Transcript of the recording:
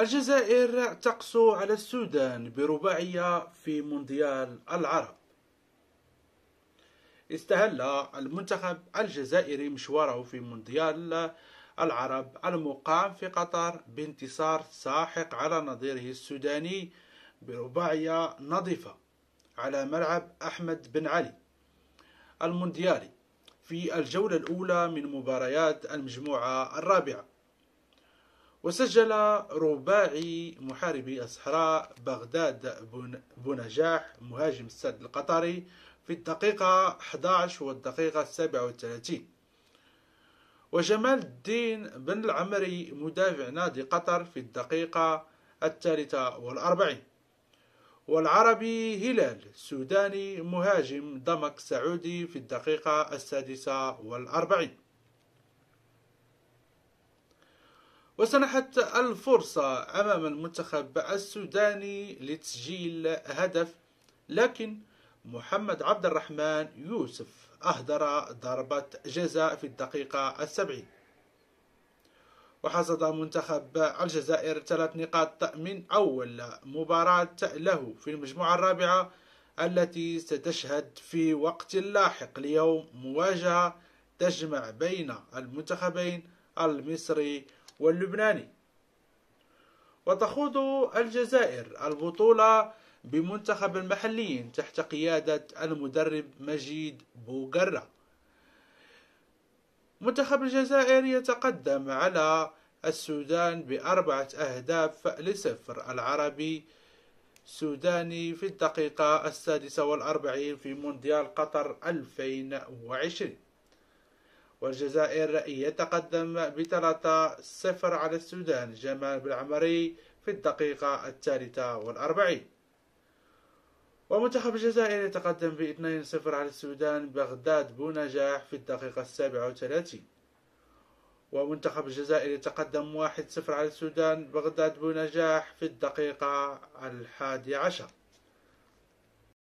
الجزائر تقص على السودان برباعية في مونديال العرب استهل المنتخب الجزائري مشواره في مونديال العرب المقام في قطر بانتصار ساحق على نظيره السوداني برباعية نظيفة على ملعب أحمد بن علي المونديالي في الجولة الأولى من مباريات المجموعة الرابعة وسجل رباعي محاربي الصحراء بغداد بنجاح مهاجم السد القطري في الدقيقة 11 والدقيقة 37 وجمال الدين بن العمري مدافع نادي قطر في الدقيقة الثالثة والأربعين والعربي هلال سوداني مهاجم دمك سعودي في الدقيقة السادسة والأربعين وسنحت الفرصة أمام المنتخب السوداني لتسجيل هدف لكن محمد عبد الرحمن يوسف أهدر ضربة جزاء في الدقيقة السبعين وحصد منتخب الجزائر ثلاث نقاط من أول مباراة له في المجموعة الرابعة التي ستشهد في وقت لاحق اليوم مواجهة تجمع بين المنتخبين المصري واللبناني وتخوض الجزائر البطولة بمنتخب محلي تحت قيادة المدرب مجيد بوغرة منتخب الجزائر يتقدم على السودان بأربعة أهداف لصفر العربي سوداني في الدقيقة السادسة والأربعين في مونديال قطر 2020 والجزائر يتقدم بثلاثة صفر على السودان جمال بالعمري في الدقيقة الثالثة والأربعين ومنتخب الجزائر يتقدم باثنين صفر على السودان بغداد بونجاح في الدقيقة السابعة وثلاثين ومنتخب الجزائر يتقدم واحد صفر على السودان بغداد بونجاح في الدقيقة الحادي عشر